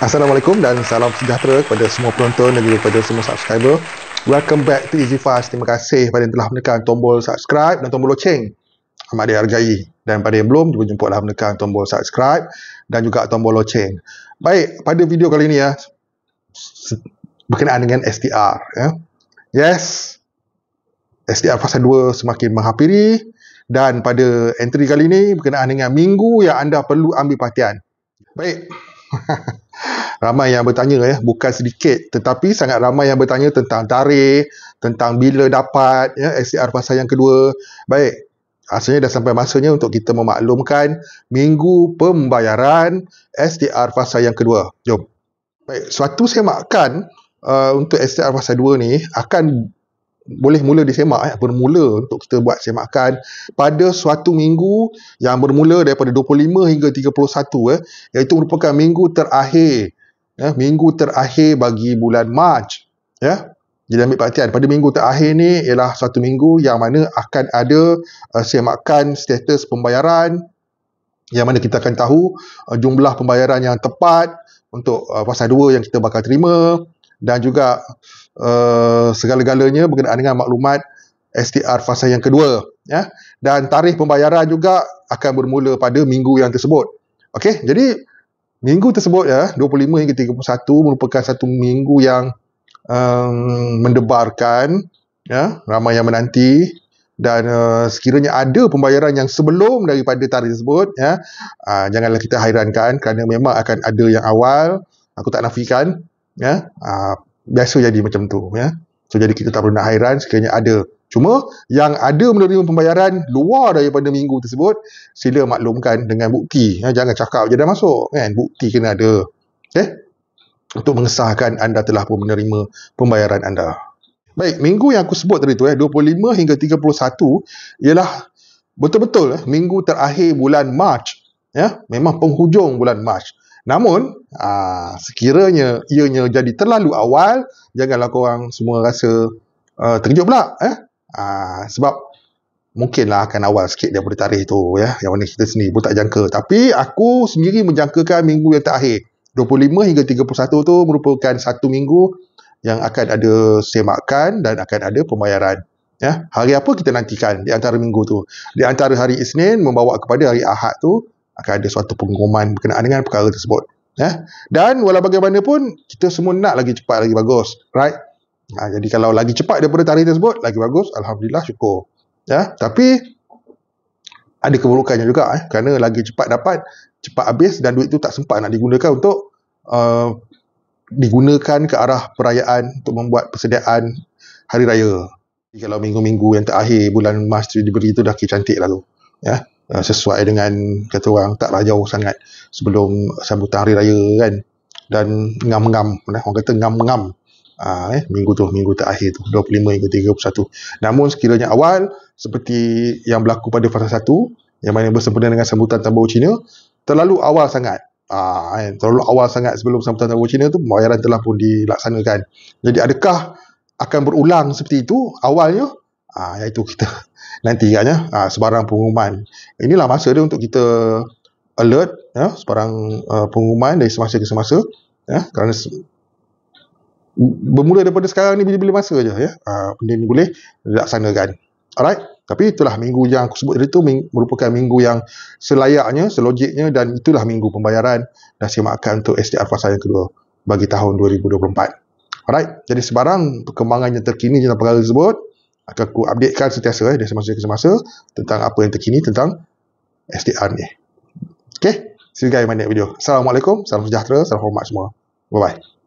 Assalamualaikum dan salam sejahtera kepada semua penonton dan juga kepada semua subscriber. Welcome back to Easy Fast. Terima kasih kepada yang telah menekan tombol subscribe dan tombol loceng. Amat dihargai. Dan pada yang belum, juga jemputlah menekan tombol subscribe dan juga tombol loceng. Baik, pada video kali ini ya, berkenaan dengan STR Ya. Yes, STR fasa 2 semakin menghampiri dan pada entry kali ini berkenaan dengan minggu yang anda perlu ambil perhatian. Baik, ramai yang bertanya ya, bukan sedikit tetapi sangat ramai yang bertanya tentang tarikh, tentang bila dapat ya SCR fasa yang kedua. Baik. Asalnya dah sampai masanya untuk kita memaklumkan minggu pembayaran SDR fasa yang kedua. Jom. Baik, suatu semakan uh, untuk SDR fasa 2 ni akan boleh mula disemak ya, bermula untuk kita buat semakan pada suatu minggu yang bermula daripada 25 hingga 31 ya, eh. iaitu merupakan minggu terakhir ya, minggu terakhir bagi bulan Mac ya. Jadi ambil perhatian pada minggu terakhir ni ialah satu minggu yang mana akan ada uh, semakan status pembayaran yang mana kita akan tahu uh, jumlah pembayaran yang tepat untuk uh, pasal dua yang kita bakal terima dan juga Eh, segala-galanya berkenaan dengan maklumat STR fasa yang kedua ya dan tarikh pembayaran juga akan bermula pada minggu yang tersebut okey jadi minggu tersebut ya 25 hingga 31 merupakan satu minggu yang um, mendebarkan ya ramai yang menanti dan uh, sekiranya ada pembayaran yang sebelum daripada tarikh tersebut ya uh, janganlah kita hairankan kerana memang akan ada yang awal aku tak nafikan ya uh, biasa jadi macam tu ya. So jadi kita tak perlu nak hairan sekiranya ada. Cuma yang ada menerima pembayaran luar daripada minggu tersebut, sila maklumkan dengan bukti. Ya. Jangan cakap je dah masuk kan. Bukti kena ada. Okey. Eh? Untuk mengesahkan anda telah pun menerima pembayaran anda. Baik, minggu yang aku sebut tadi tu eh 25 hingga 31 ialah betul-betul eh, minggu terakhir bulan Mac ya. Memang penghujung bulan Mac. Namun, aa, ah, sekiranya ianya jadi terlalu awal, janganlah korang semua rasa uh, terkejut pula. Eh? Aa, ah, sebab mungkinlah akan awal sikit daripada tarikh tu. Ya? Yang mana kita sendiri pun tak jangka. Tapi aku sendiri menjangkakan minggu yang terakhir. 25 hingga 31 tu merupakan satu minggu yang akan ada semakan dan akan ada pembayaran. Ya, hari apa kita nantikan di antara minggu tu? Di antara hari Isnin membawa kepada hari Ahad tu akan ada suatu pengumuman berkenaan dengan perkara tersebut ya dan walau bagaimanapun kita semua nak lagi cepat lagi bagus right ha, jadi kalau lagi cepat daripada tarikh tersebut lagi bagus alhamdulillah syukur ya tapi ada keburukannya juga eh kerana lagi cepat dapat cepat habis dan duit itu tak sempat nak digunakan untuk uh, digunakan ke arah perayaan untuk membuat persediaan hari raya jadi kalau minggu-minggu yang terakhir bulan Mac diberi itu dah cantik lalu ya Ah, sesuai dengan kata orang tak jauh sangat sebelum sambutan hari raya kan dan ngam-ngam orang kata ngam-ngam uh, eh, minggu tu minggu terakhir tu 25 hingga 31 namun sekiranya awal seperti yang berlaku pada fasa 1 yang mana bersempena dengan sambutan tambah Cina terlalu awal sangat uh, eh, terlalu awal sangat sebelum sambutan tambah Cina tu pembayaran telah pun dilaksanakan jadi adakah akan berulang seperti itu awalnya Ah, ha, itu kita nanti agaknya ha, ah, sebarang pengumuman. Inilah masa dia untuk kita alert ya, sebarang uh, pengumuman dari semasa ke semasa ya, kerana se- bermula daripada sekarang ni bila-bila masa aja ya. Ha, benda ni boleh dilaksanakan. Alright. Tapi itulah minggu yang aku sebut tadi tu merupakan minggu yang selayaknya, selogiknya dan itulah minggu pembayaran dan semakan untuk SDR fasa yang kedua bagi tahun 2024. Alright. Jadi sebarang perkembangan yang terkini tentang perkara tersebut, akan aku updatekan sentiasa eh, dari semasa ke semasa tentang apa yang terkini tentang SDR ni. Okay? See you guys in video. Assalamualaikum, salam sejahtera, salam hormat semua. Bye-bye.